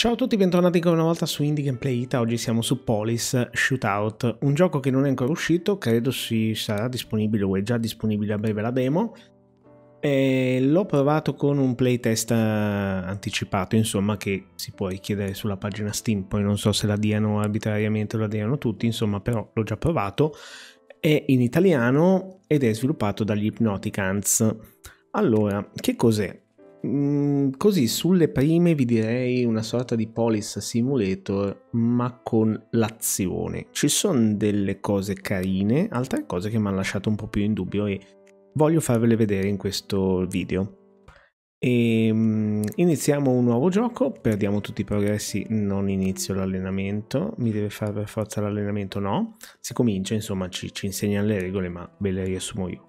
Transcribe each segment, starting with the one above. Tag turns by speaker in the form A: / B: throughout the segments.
A: Ciao a tutti, bentornati ancora una volta su Indie Gameplay Ita, oggi siamo su Polis Shootout, un gioco che non è ancora uscito, credo si sarà disponibile o è già disponibile a breve la demo. l'ho provato con un playtest eh, anticipato, insomma, che si può richiedere sulla pagina Steam, poi non so se la diano arbitrariamente o la diano tutti, insomma, però l'ho già provato. È in italiano ed è sviluppato dagli Hypnotic Allora, che cos'è? Mm, così sulle prime vi direi una sorta di Polis Simulator ma con l'azione. Ci sono delle cose carine, altre cose che mi hanno lasciato un po' più in dubbio e voglio farvele vedere in questo video. E, ehm, iniziamo un nuovo gioco, perdiamo tutti i progressi, non inizio l'allenamento, mi deve fare per forza l'allenamento no, si comincia insomma ci, ci insegnano le regole ma ve le riassumo io.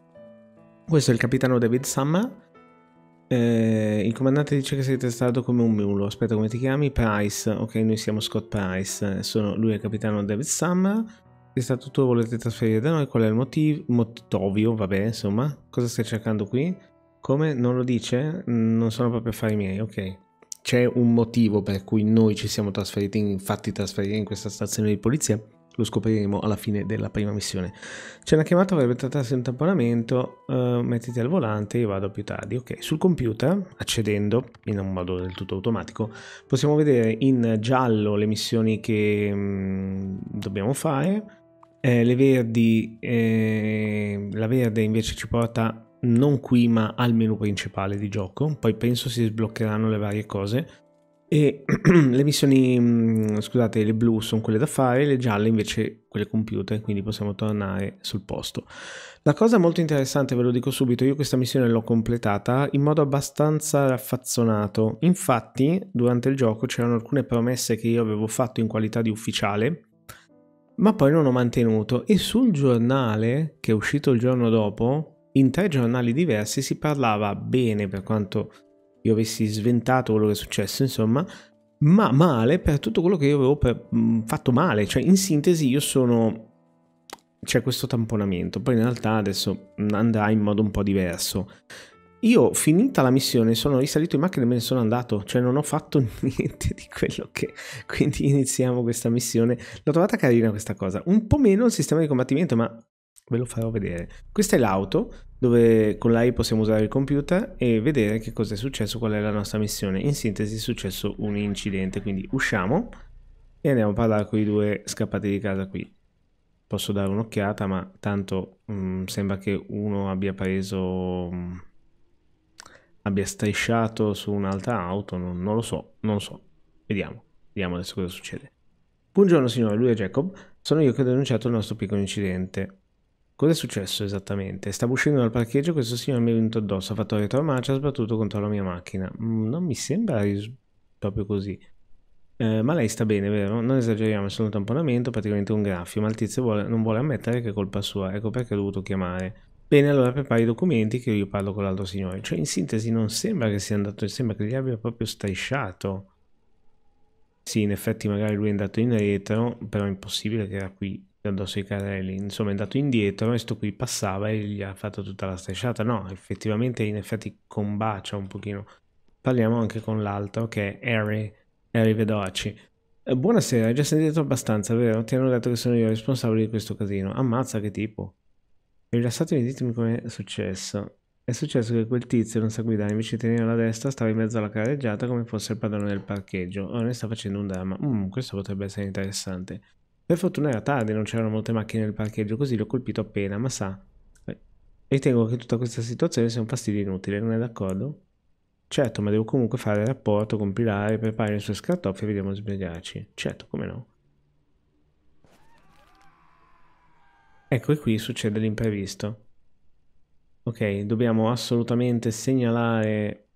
A: Questo è il capitano David Summer eh, il comandante dice che siete stato come un mulo. Aspetta, come ti chiami? Price. Ok, noi siamo Scott Price. Eh, sono, lui è il capitano David Summer. Sei stato tu volete trasferire da noi. Qual è il motivo? Motovio, vabbè, insomma. Cosa stai cercando qui? Come? Non lo dice? Non sono proprio affari miei, ok. C'è un motivo per cui noi ci siamo trasferiti, infatti trasferiti in questa stazione di polizia lo scopriremo alla fine della prima missione. C'è una chiamata, vorrebbe trattarsi di un tamponamento, uh, mettiti al volante, io vado più tardi. Ok, sul computer, accedendo in un modo del tutto automatico, possiamo vedere in giallo le missioni che mh, mm, dobbiamo fare. Eh, le verdi, eh, la verde invece ci porta non qui ma al menu principale di gioco, poi penso si sbloccheranno le varie cose e le missioni, mm, scusate, le blu sono quelle da fare, le gialle invece quelle compiute, quindi possiamo tornare sul posto. La cosa molto interessante, ve lo dico subito, io questa missione l'ho completata in modo abbastanza raffazzonato. Infatti, durante il gioco c'erano alcune promesse che io avevo fatto in qualità di ufficiale, ma poi non ho mantenuto. E sul giornale, che è uscito il giorno dopo, in tre giornali diversi si parlava bene per quanto io avessi sventato quello che è successo, insomma, ma male per tutto quello che io avevo per, mh, mm, fatto male. Cioè, in sintesi, io sono... C'è questo tamponamento, poi in realtà adesso andrà in modo un po' diverso. Io finita la missione sono risalito in macchina e me ne sono andato, cioè non ho fatto niente di quello che... Quindi iniziamo questa missione. L'ho trovata carina questa cosa, un po' meno il sistema di combattimento, ma ve lo farò vedere. Questa è l'auto, dove con l'AI possiamo usare il computer e vedere che cosa è successo, qual è la nostra missione. In sintesi è successo un incidente, quindi usciamo e andiamo a parlare con i due scappati di casa qui. Posso dare un'occhiata, ma tanto mh, mm, sembra che uno abbia preso... Mh, mm, abbia strisciato su un'altra auto, non, non lo so, non lo so. Vediamo, vediamo adesso cosa succede. Buongiorno signore, lui è Jacob. Sono io che ho denunciato il nostro piccolo incidente. Cosa è successo esattamente? Stavo uscendo dal parcheggio, questo signore mi è venuto addosso, ha fatto retromarcia, ha ah, sbattuto contro la mia macchina. Mm, non mi sembra proprio così. Eh, ma lei sta bene, vero? Non esageriamo, è solo un tamponamento, praticamente un graffio, ma il tizio vuole, non vuole ammettere che è colpa sua, ecco perché ho dovuto chiamare. Bene, allora prepari i documenti che io parlo con l'altro signore. Cioè, in sintesi, non sembra che sia andato, sembra che gli abbia proprio strisciato. Sì, in effetti magari lui è andato in retro, però è impossibile che era qui andò sui carrelli, insomma è andato indietro, e sto qui passava e gli ha fatto tutta la strisciata, no, effettivamente in effetti combacia un pochino. Parliamo anche con l'altro che è Harry, Harry Vedoci. Eh, buonasera, hai già sentito abbastanza, vero? Ti hanno detto che sono io il responsabile di questo casino. Ammazza che tipo. Rilassatevi e ditemi com'è successo. È successo che quel tizio non sa guidare, invece di tenere alla destra stava in mezzo alla carreggiata come fosse il padrone del parcheggio. Ora ne sta facendo un dramma. Mm, questo potrebbe essere interessante. Per fortuna era tardi, non c'erano molte macchine nel parcheggio, così l'ho colpito appena, ma sa. Eh, ritengo che tutta questa situazione sia un fastidio inutile, non è d'accordo? Certo, ma devo comunque fare il rapporto, compilare, preparare le sue scartoffie e vediamo di sbrigarci. Certo, come no. Ecco, e qui succede l'imprevisto. Ok, dobbiamo assolutamente segnalare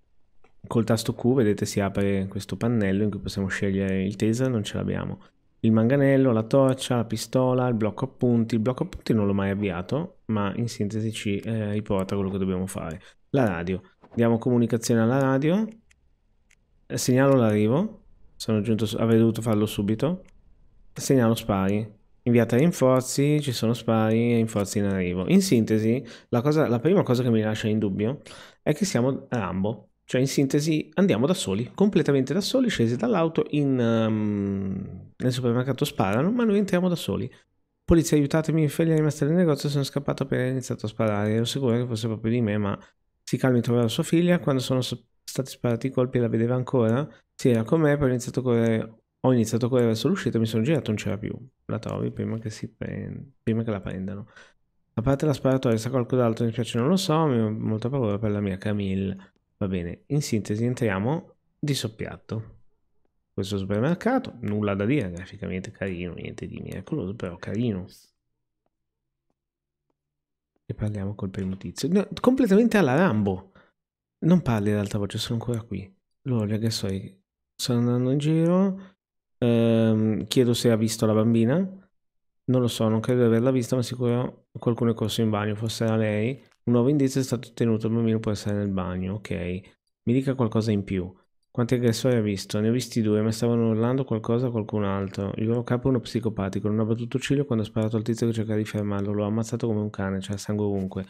A: col tasto Q, vedete si apre questo pannello in cui possiamo scegliere il taser, non ce l'abbiamo il manganello, la torcia, la pistola, il blocco appunti. Il blocco appunti non l'ho mai avviato, ma in sintesi ci eh, riporta quello che dobbiamo fare. La radio. Diamo comunicazione alla radio. Segnalo l'arrivo. Sono giunto, avrei dovuto farlo subito. Segnalo spari. Inviata rinforzi, ci sono spari e rinforzi in arrivo. In sintesi, la, cosa, la prima cosa che mi lascia in dubbio è che siamo Rambo. Cioè, in sintesi, andiamo da soli, completamente da soli, scesi dall'auto, in, um, nel supermercato sparano, ma noi entriamo da soli. Polizia, aiutatemi, Felia è rimasta nel negozio, sono scappato appena iniziato a sparare. Ero sicuro che fosse proprio di me, ma si calmi, troverà sua figlia. Quando sono stati sparati i colpi la vedeva ancora. Si era con me, poi ho iniziato a correre, ho iniziato a correre verso l'uscita, mi sono girato, non c'era più. La trovi prima che, prend... prima che la prendano. A parte la sparatoria, se qualcun altro mi piace, non lo so, mi ho molta paura per la mia Camille. Va bene, in sintesi entriamo di soppiatto. Questo supermercato, nulla da dire, graficamente carino, niente di miracoloso, però carino. E parliamo col primo tizio. No, completamente alla Rambo. Non parli ad alta voce, sono ancora qui. Loro, gli aggressori, stanno andando in giro. Ehm, chiedo se ha visto la bambina. Non lo so, non credo di averla vista, ma sicuro qualcuno è corso in bagno, forse era lei. Un nuovo indizio è stato ottenuto, il bambino può essere nel bagno, ok. Mi dica qualcosa in più. Quanti aggressori ha visto? Ne ho visti due, ma stavano urlando qualcosa a qualcun altro. Il loro capo è uno psicopatico, non ha battuto ciglio quando ha sparato al tizio che cercava di fermarlo, lo ha ammazzato come un cane, c'era sangue ovunque.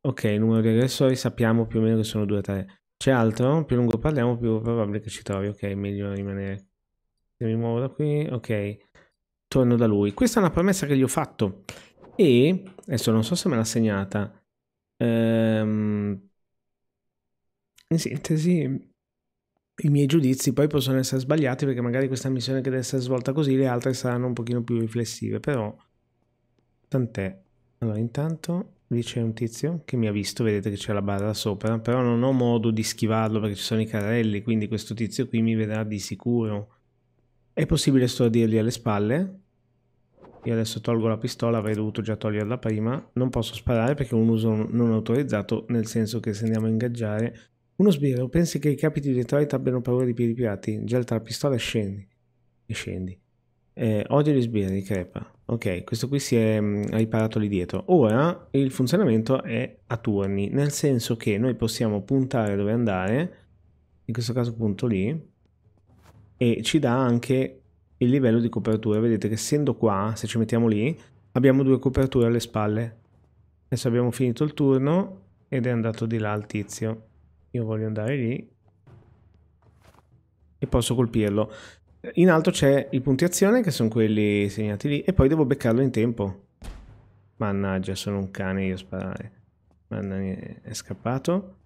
A: Ok, il numero di aggressori sappiamo più o meno che sono due o tre. C'è altro? Più lungo parliamo, più probabile che ci trovi. Ok, meglio rimanere. Se mi muovo da qui, ok. Torno da lui. Questa è una promessa che gli ho fatto. E, adesso non so se me l'ha segnata, Ehm, in sintesi, i miei giudizi poi possono essere sbagliati perché magari questa missione che deve essere svolta così, le altre saranno un pochino più riflessive, però tant'è. Allora, intanto lì c'è un tizio che mi ha visto, vedete che c'è la barra sopra, però non ho modo di schivarlo perché ci sono i carrelli, quindi questo tizio qui mi vedrà di sicuro. È possibile stordirgli alle spalle? Io adesso tolgo la pistola, avrei dovuto già toglierla prima. Non posso sparare perché è un uso non autorizzato, nel senso che se andiamo a ingaggiare... Uno sbirro, pensi che i capi di Detroit abbiano paura di piedi pirati? Gelta la pistola e scendi. E scendi. Eh, odio gli sbirri, crepa. Ok, questo qui si è mh, mm, riparato lì dietro. Ora il funzionamento è a turni, nel senso che noi possiamo puntare dove andare, in questo caso punto lì, e ci dà anche il livello di copertura. Vedete che essendo qua, se ci mettiamo lì, abbiamo due coperture alle spalle. Adesso abbiamo finito il turno ed è andato di là il tizio. Io voglio andare lì e posso colpirlo. In alto c'è i punti azione che sono quelli segnati lì e poi devo beccarlo in tempo. Mannaggia, sono un cane io a sparare. Mannaggia, è scappato.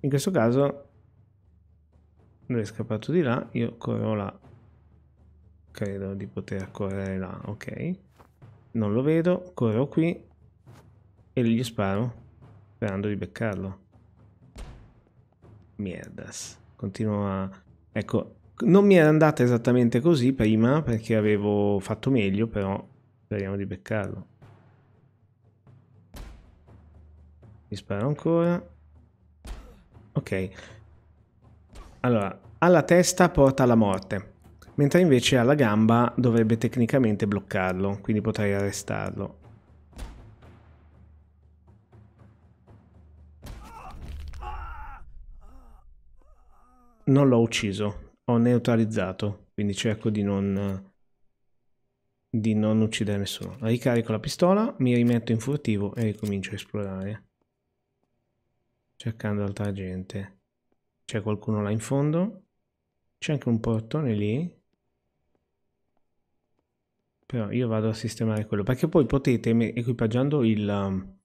A: In questo caso lui è scappato di là, io corro là credo di poter correre là, ok. Non lo vedo, corro qui e gli sparo sperando di beccarlo. merdas Continuo a... Ecco, non mi era andata esattamente così prima perché avevo fatto meglio, però speriamo di beccarlo. gli sparo ancora. Ok. Allora, alla testa porta alla morte mentre invece alla gamba dovrebbe tecnicamente bloccarlo, quindi potrei arrestarlo. Non l'ho ucciso, ho neutralizzato, quindi cerco di non, di non uccidere nessuno. Ricarico la pistola, mi rimetto in furtivo e ricomincio a esplorare. Cercando altra gente. C'è qualcuno là in fondo? C'è anche un portone lì. Però io vado a sistemare quello, perché poi potete, equipaggiando il, um,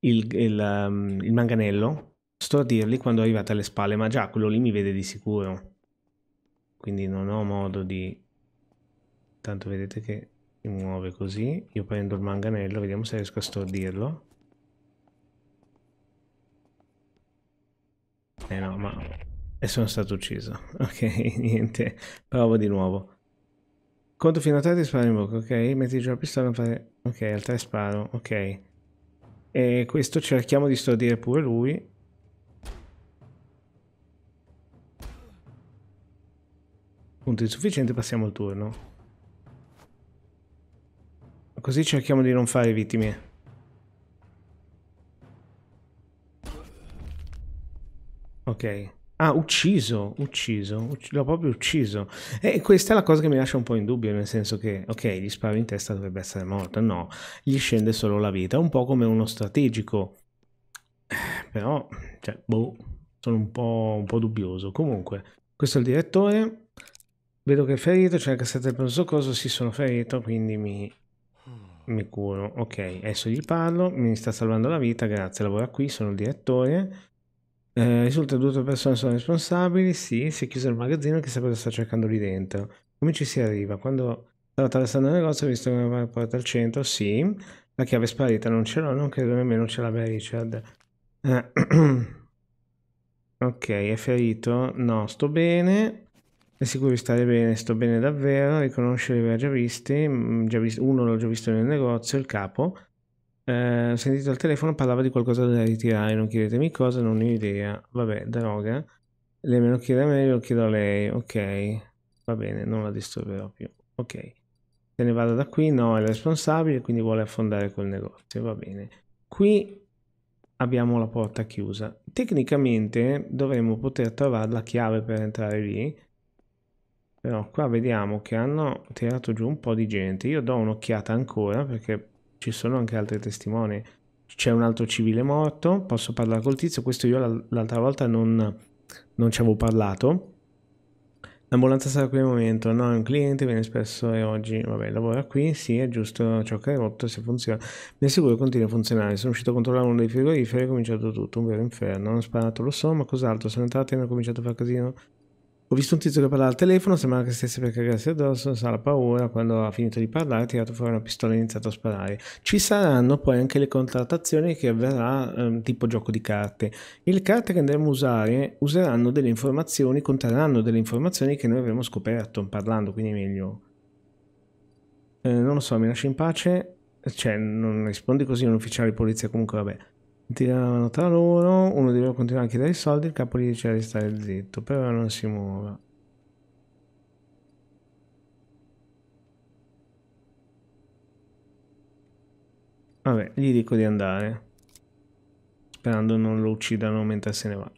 A: il, il, um, il manganello, stordirli quando arrivate alle spalle, ma già quello lì mi vede di sicuro. Quindi non ho modo di... Tanto vedete che si muove così, io prendo il manganello, vediamo se riesco a stordirlo. Eh no, ma... E sono stato ucciso. Ok, niente. Provo di nuovo. Conto fino a 3 e sparo in bocca, ok? Metti giù la pistola fare... Ok, al 3 sparo, ok. E questo cerchiamo di stordire pure lui. Punto insufficiente, passiamo il turno. Così cerchiamo di non fare vittime. Ok. Ah, ucciso, ucciso, ucc- l'ho proprio ucciso. E questa è la cosa che mi lascia un po' in dubbio, nel senso che, ok, gli sparo in testa dovrebbe essere morto, no, gli scende solo la vita, un po' come uno strategico. Però, cioè, boh, sono un po', un po dubbioso. Comunque, questo è il direttore, vedo che è ferito, c'è la cassetta del pronto soccorso, sì, sono ferito, quindi mi, mi curo. Ok, adesso gli parlo, mi sta salvando la vita, grazie, lavora qui, sono il direttore eh, risulta che due persone sono responsabili. Sì, si è chiuso il magazzino. Chissà cosa sta cercando lì dentro. Come ci si arriva? Quando stavo attraversando il negozio, ho visto una porta al centro. Sì, la chiave è sparita. Non ce l'ho, non credo nemmeno ce l'abbia Richard. Eh. ok, è ferito. No, sto bene. È sicuro di stare bene, sto bene davvero. Riconosce li aveva già visti. Mm, uno l'ho già visto nel negozio, il capo. Eh, sentito il telefono parlava di qualcosa da ritirare, non chiedetemi cosa, non ho idea. Vabbè, droga. Lei me lo chiede a me, lo chiedo a lei. Ok, va bene, non la disturberò più. Ok, se ne vado da qui, no, è responsabile, quindi vuole affondare quel negozio. Va bene. Qui abbiamo la porta chiusa. Tecnicamente dovremmo poter trovare la chiave per entrare lì. Però qua vediamo che hanno tirato giù un po' di gente. Io do un'occhiata ancora perché ci sono anche altri testimoni. C'è un altro civile morto, posso parlare col tizio, questo io l'altra volta non, non ci avevo parlato. L'ambulanza sarà qui al momento, no, è un cliente, viene spesso e oggi, vabbè, lavora qui, sì, è giusto ciò che hai rotto, se funziona. Mi assicuro che continua a funzionare, sono uscito a controllare uno dei frigoriferi e ho cominciato tutto, un vero inferno, Non ho sparato, lo so, ma cos'altro, sono entrati e hanno cominciato a fare casino, ho visto un tizio che parlava al telefono, sembrava che stesse per cagarsi addosso, non sa la paura, quando ha finito di parlare ha tirato fuori una pistola e ha iniziato a sparare. Ci saranno poi anche le contrattazioni che avverrà ehm, tipo gioco di carte. le carte che andremo a usare useranno delle informazioni, conterranno delle informazioni che noi avremo scoperto parlando, quindi meglio. Eh, non lo so, mi lasci in pace? Cioè, non rispondi così a un ufficiale di polizia, comunque vabbè tiravano tra loro, uno di loro continuava a chiedere i soldi, il capo gli dice di stare zitto, però non si muoveva. Vabbè, gli dico di andare, sperando non lo uccidano mentre se ne va.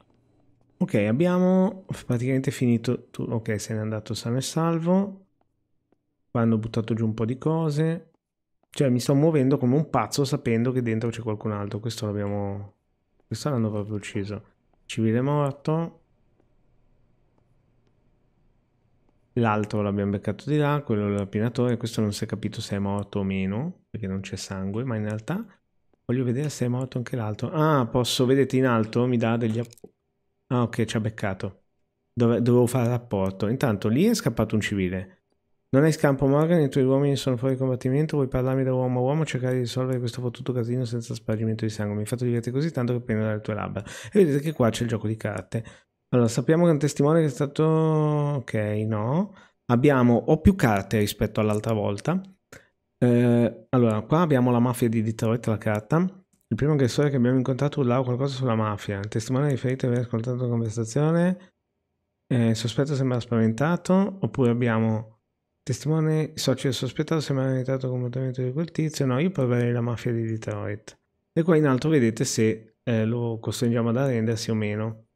A: Ok, abbiamo praticamente finito, ok se n'è andato sano e salvo, qua hanno buttato giù un po' di cose, cioè mi sto muovendo come un pazzo sapendo che dentro c'è qualcun altro. Questo l'abbiamo... Questo l'hanno proprio ucciso. Civile morto. L'altro l'abbiamo beccato di là, quello del Questo non si è capito se è morto o meno, perché non c'è sangue, ma in realtà voglio vedere se è morto anche l'altro. Ah, posso, vedete in alto, mi dà degli... Ah, ok, ci ha beccato. Dove, dovevo fare rapporto. Intanto lì è scappato un civile. Non hai scampo, Morgan. I tuoi uomini sono fuori combattimento. Vuoi parlarmi da uomo a uomo? Cercare di risolvere questo fottuto casino senza spargimento di sangue. Mi hai fatto divertire così tanto che prendo dalle tue labbra. E vedete che qua c'è il gioco di carte. Allora, sappiamo che un testimone che è stato. Ok, no. Abbiamo o più carte rispetto all'altra volta. Eh, allora, qua abbiamo la mafia di Detroit, la carta. Il primo aggressore che abbiamo incontrato urlava qualcosa sulla mafia. Il testimone riferito aver ascoltato la conversazione. Eh, il sospetto sembra spaventato. Oppure abbiamo Testimone socio sospettato se mi sembra aiutato completamente di quel tizio. No, io proverei la mafia di Detroit. E qua in alto vedete se eh, lo costringiamo ad arrendersi o meno.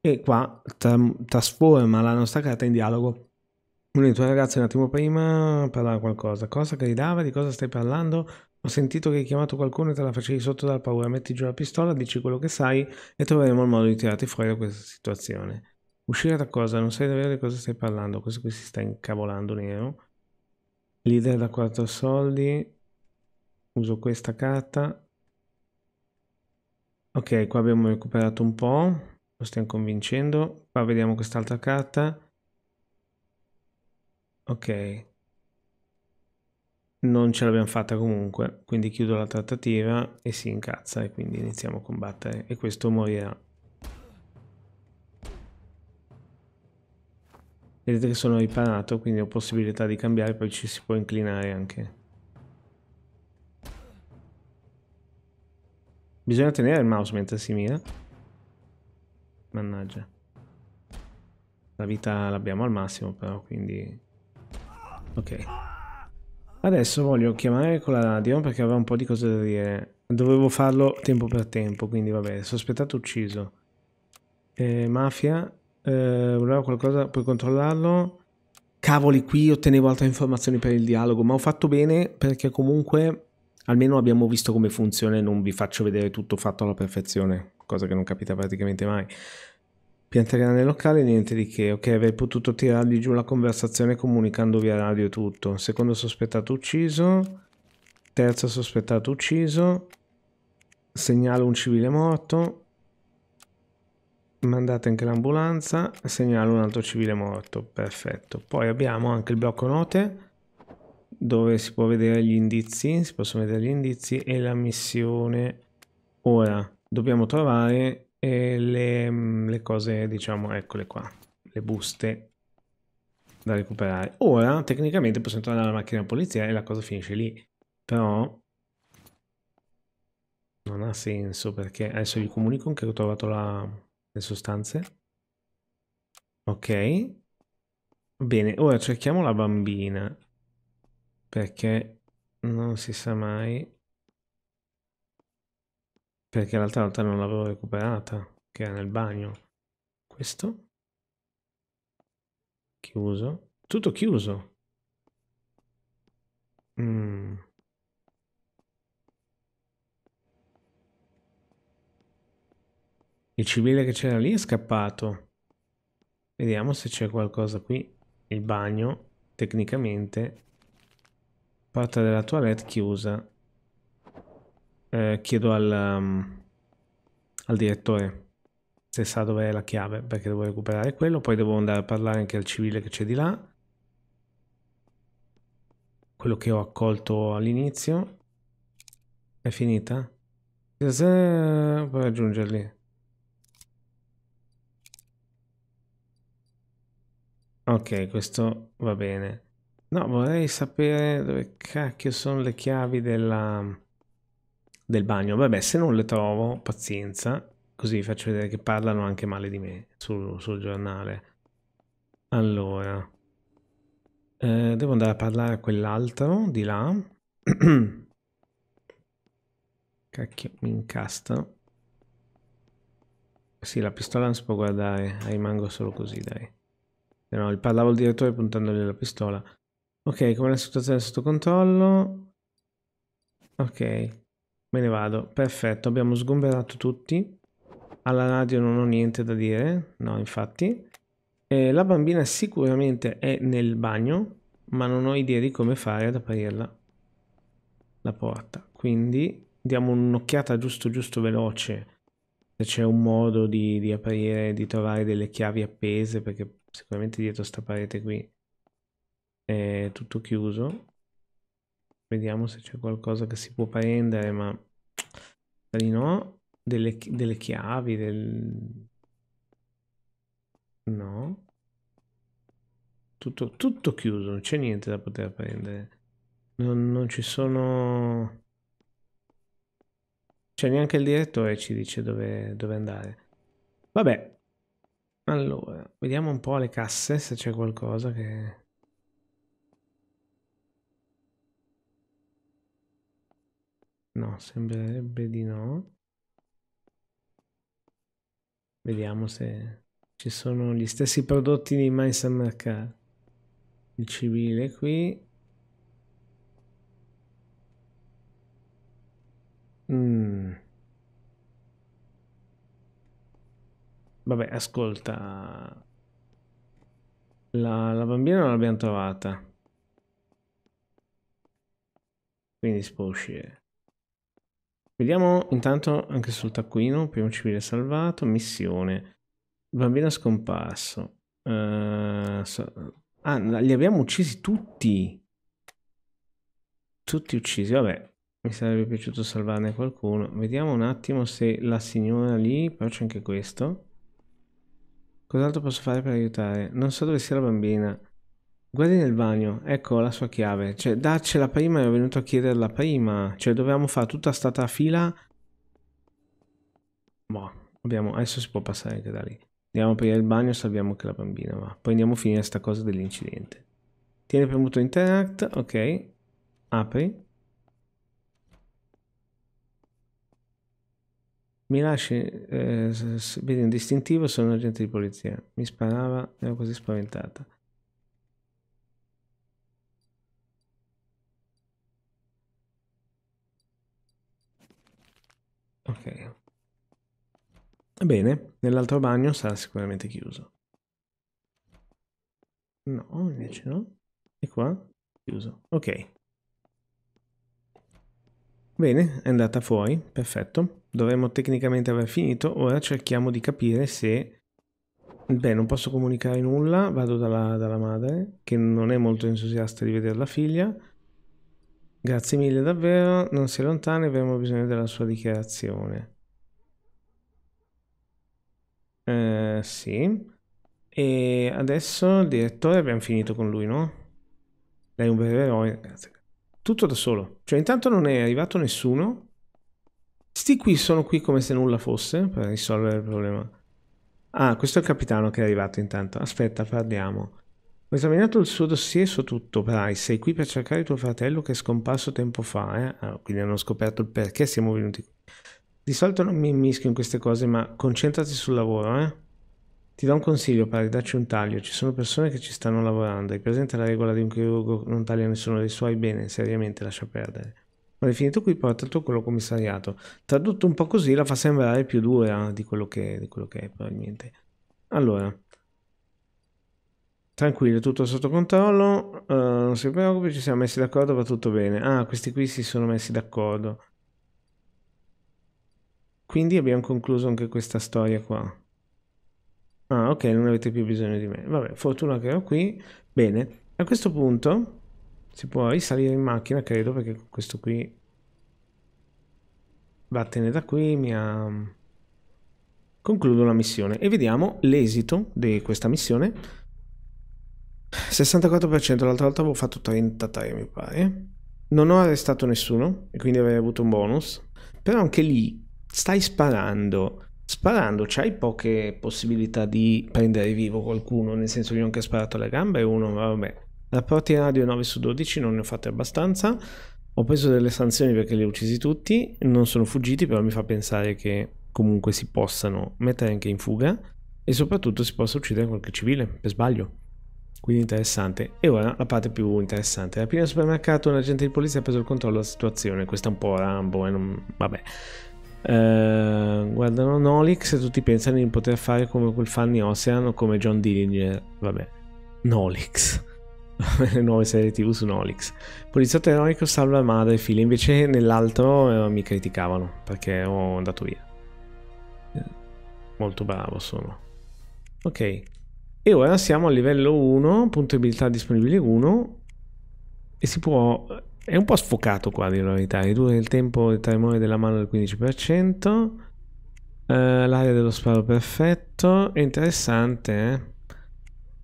A: E qua tra trasforma la nostra carta in dialogo. Uno dei tuoi ragazzi un attimo prima parlava qualcosa. Cosa gridava? Di cosa stai parlando? Ho sentito che hai chiamato qualcuno e te la facevi sotto dalla paura. Metti giù la pistola, dici quello che sai e troveremo il modo di tirarti fuori da questa situazione. Uscire da cosa? Non sai davvero di cosa stai parlando. Questo qui si sta incavolando nero. Leader da 4 soldi. Uso questa carta. Ok, qua abbiamo recuperato un po'. Lo stiamo convincendo. Qua vediamo quest'altra carta. Ok. Non ce l'abbiamo fatta comunque. Quindi chiudo la trattativa e si incazza. E quindi iniziamo a combattere. E questo morirà. Vedete che sono riparato, quindi ho possibilità di cambiare, poi ci si può inclinare anche. Bisogna tenere il mouse mentre si mira. Mannaggia. La vita l'abbiamo al massimo però, quindi... Ok. Adesso voglio chiamare con la radio perché aveva un po' di cose da dire. Dovevo farlo tempo per tempo, quindi vabbè, sospettato ucciso. Eh, mafia, eh, volevo qualcosa, puoi controllarlo. Cavoli, qui ottenevo altre informazioni per il dialogo, ma ho fatto bene perché comunque almeno abbiamo visto come funziona e non vi faccio vedere tutto fatto alla perfezione, cosa che non capita praticamente mai. Pianta nel locale, niente di che. Ok, avrei potuto tirargli giù la conversazione comunicando via radio e tutto. Secondo sospettato ucciso. Terzo sospettato ucciso. Segnalo un civile morto. Mandate anche l'ambulanza, segnalo un altro civile morto, perfetto. Poi abbiamo anche il blocco note dove si può vedere gli indizi, si possono vedere gli indizi e la missione. Ora dobbiamo trovare eh, le, mm, le cose, diciamo, eccole qua, le buste da recuperare. Ora tecnicamente possiamo tornare alla macchina polizia e la cosa finisce lì, però non ha senso perché adesso vi comunico che ho trovato la le sostanze. Ok. Bene, ora cerchiamo la bambina. Perché non si sa mai. Perché l'altra volta non l'avevo recuperata, che era nel bagno. Questo. Chiuso. Tutto chiuso. Mm. Il civile che c'era lì è scappato. Vediamo se c'è qualcosa qui. Il bagno, tecnicamente. Porta della toilette chiusa. Eh, chiedo al, um, al direttore se sa dov'è la chiave, perché devo recuperare quello. Poi devo andare a parlare anche al civile che c'è di là. Quello che ho accolto all'inizio. È finita? Poi aggiungerli. Ok, questo va bene. No, vorrei sapere dove cacchio sono le chiavi della... del bagno. Vabbè, se non le trovo, pazienza, così vi faccio vedere che parlano anche male di me sul, sul giornale. Allora, eh, devo andare a parlare a quell'altro di là. Cacchio, mi incastro. Sì, la pistola non si può guardare, rimango solo così, dai. Eh, no, gli parlavo al direttore puntandogli la pistola. Ok, come la situazione è sotto controllo? Ok, me ne vado. Perfetto, abbiamo sgomberato tutti. Alla radio non ho niente da dire, no infatti. E eh, la bambina sicuramente è nel bagno, ma non ho idea di come fare ad aprirla la porta. Quindi diamo un'occhiata giusto giusto veloce se c'è un modo di, di aprire, di trovare delle chiavi appese perché sicuramente dietro sta parete qui è tutto chiuso vediamo se c'è qualcosa che si può prendere ma lì no delle, delle chiavi del no tutto, tutto chiuso non c'è niente da poter prendere non, non ci sono c'è cioè, neanche il direttore ci dice dove, dove andare vabbè allora, vediamo un po' le casse se c'è qualcosa che... No, sembrerebbe di no. Vediamo se ci sono gli stessi prodotti di Mais al Il civile qui. Mm. Vabbè, ascolta. La, la bambina non l'abbiamo trovata. Quindi si può uscire. Vediamo intanto anche sul taccuino, primo civile salvato, missione, bambino scomparso. Uh, so. ah, li abbiamo uccisi tutti. Tutti uccisi, vabbè, mi sarebbe piaciuto salvarne qualcuno. Vediamo un attimo se la signora lì, però c'è anche questo. Cos'altro posso fare per aiutare? Non so dove sia la bambina. Guardi nel bagno, ecco la sua chiave. Cioè, darcela prima è venuto a chiederla prima. Cioè, dovevamo fare tutta stata fila. Boh, abbiamo... Adesso si può passare anche da lì. Andiamo a aprire il bagno e salviamo anche la bambina, va. Poi andiamo a finire sta cosa dell'incidente. Tieni premuto interact, ok. Apri. Mi lasci, eh, vedi un distintivo, sono un agente di polizia. Mi sparava, ero così spaventata. Ok. Bene, nell'altro bagno sarà sicuramente chiuso. No, invece no. E qua? Chiuso. Ok. Bene, è andata fuori, perfetto. Dovremmo tecnicamente aver finito, ora cerchiamo di capire se... Beh, non posso comunicare nulla, vado dalla, dalla madre, che non è molto entusiasta di vedere la figlia. Grazie mille davvero, non si allontani, avremo bisogno della sua dichiarazione. Eh, sì. E adesso, direttore, abbiamo finito con lui, no? Lei è un vero eroe, grazie tutto da solo. Cioè intanto non è arrivato nessuno. Sti qui sono qui come se nulla fosse per risolvere il problema. Ah, questo è il capitano che è arrivato intanto. Aspetta, parliamo. Ho esaminato il suo dossier su tutto, Price. Sei qui per cercare tuo fratello che è scomparso tempo fa, eh? ah, quindi hanno scoperto il perché siamo venuti qui. Di solito non mi immischio in queste cose, ma concentrati sul lavoro, eh? Ti do un consiglio, pari, dacci un taglio. Ci sono persone che ci stanno lavorando. Hai presente la regola di un chirurgo non taglia nessuno dei suoi? Bene, seriamente, lascia perdere. Ma definito qui porta il tuo quello commissariato. Tradotto un po' così la fa sembrare più dura di quello che, di quello che è, probabilmente. Allora, tranquillo, tutto sotto controllo. Uh, non si preoccupi, ci siamo messi d'accordo, va tutto bene. Ah, questi qui si sono messi d'accordo. Quindi abbiamo concluso anche questa storia qua. Ah, ok, non avete più bisogno di me. Vabbè, fortuna che ero qui. Bene, a questo punto si può risalire in macchina, credo, perché questo qui... Vattene da qui, mi ha... Concludo la missione e vediamo l'esito di questa missione. 64%, l'altra volta avevo fatto 33 mi pare. Non ho arrestato nessuno e quindi avrei avuto un bonus. Però anche lì stai sparando Sparando c'hai poche possibilità di prendere vivo qualcuno, nel senso che io ho anche sparato alle gambe e uno, vabbè. Rapporti radio 9 su 12 non ne ho fatti abbastanza. Ho preso delle sanzioni perché li ho uccisi tutti, non sono fuggiti, però mi fa pensare che comunque si possano mettere anche in fuga e soprattutto si possa uccidere qualche civile per sbaglio. Quindi interessante. E ora la parte più interessante. Appena al supermercato, un agente di polizia ha preso il controllo della situazione. Questa è un po' Rambo e eh, non... vabbè. Ehm, guardano Nolix e tutti pensano di poter fare come quel Fanny Ocean o come John Dillinger. Vabbè, Nolix. Le nuove serie tv su Nolix. Poliziotto eroico salva madre e figlia. Invece nell'altro eh, mi criticavano perché ho andato via. Molto bravo sono. Ok. E ora siamo a livello 1, punto abilità disponibile 1. E si può è un po' sfocato qua, a dire la verità. Ridurre il tempo il tremore della mano del 15%. Eh, l'area dello sparo perfetto. È interessante,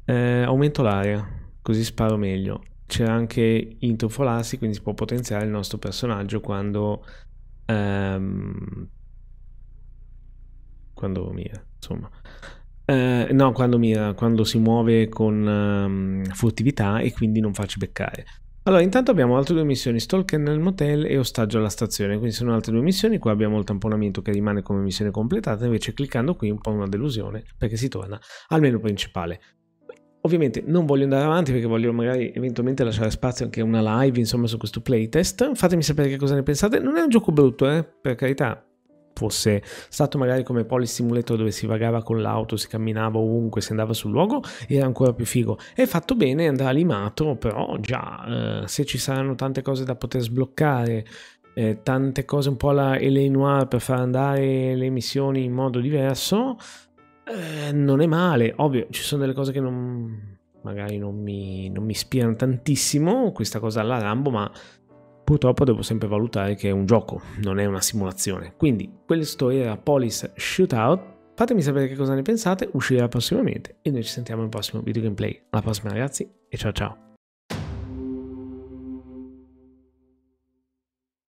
A: eh? eh aumento l'area, così sparo meglio. C'era anche introfolarsi, quindi si può potenziare il nostro personaggio quando... Ehm, quando mira, insomma. Eh, no, quando mira, quando si muove con um, furtività e quindi non farci beccare. Allora, intanto abbiamo altre due missioni, Stalker nel motel e Ostaggio alla stazione, quindi sono altre due missioni, qua abbiamo il tamponamento che rimane come missione completata, invece cliccando qui è un po' una delusione, perché si torna al menu principale. Ovviamente non voglio andare avanti perché voglio magari eventualmente lasciare spazio anche a una live, insomma, su questo playtest. Fatemi sapere che cosa ne pensate. Non è un gioco brutto, eh, per carità, fosse stato magari come Poli Simulator dove si vagava con l'auto, si camminava ovunque, si andava sul luogo, era ancora più figo. È fatto bene, andrà limato, però già eh, se ci saranno tante cose da poter sbloccare, eh, tante cose un po' la LA Noir per far andare le missioni in modo diverso, eh, non è male. Ovvio, ci sono delle cose che non, magari non mi, non mi ispirano tantissimo, questa cosa alla Rambo, ma Purtroppo devo sempre valutare che è un gioco, non è una simulazione. Quindi questo era Polis Shootout. Fatemi sapere che cosa ne pensate, uscirà prossimamente e noi ci sentiamo al prossimo video gameplay. Alla prossima ragazzi e ciao ciao!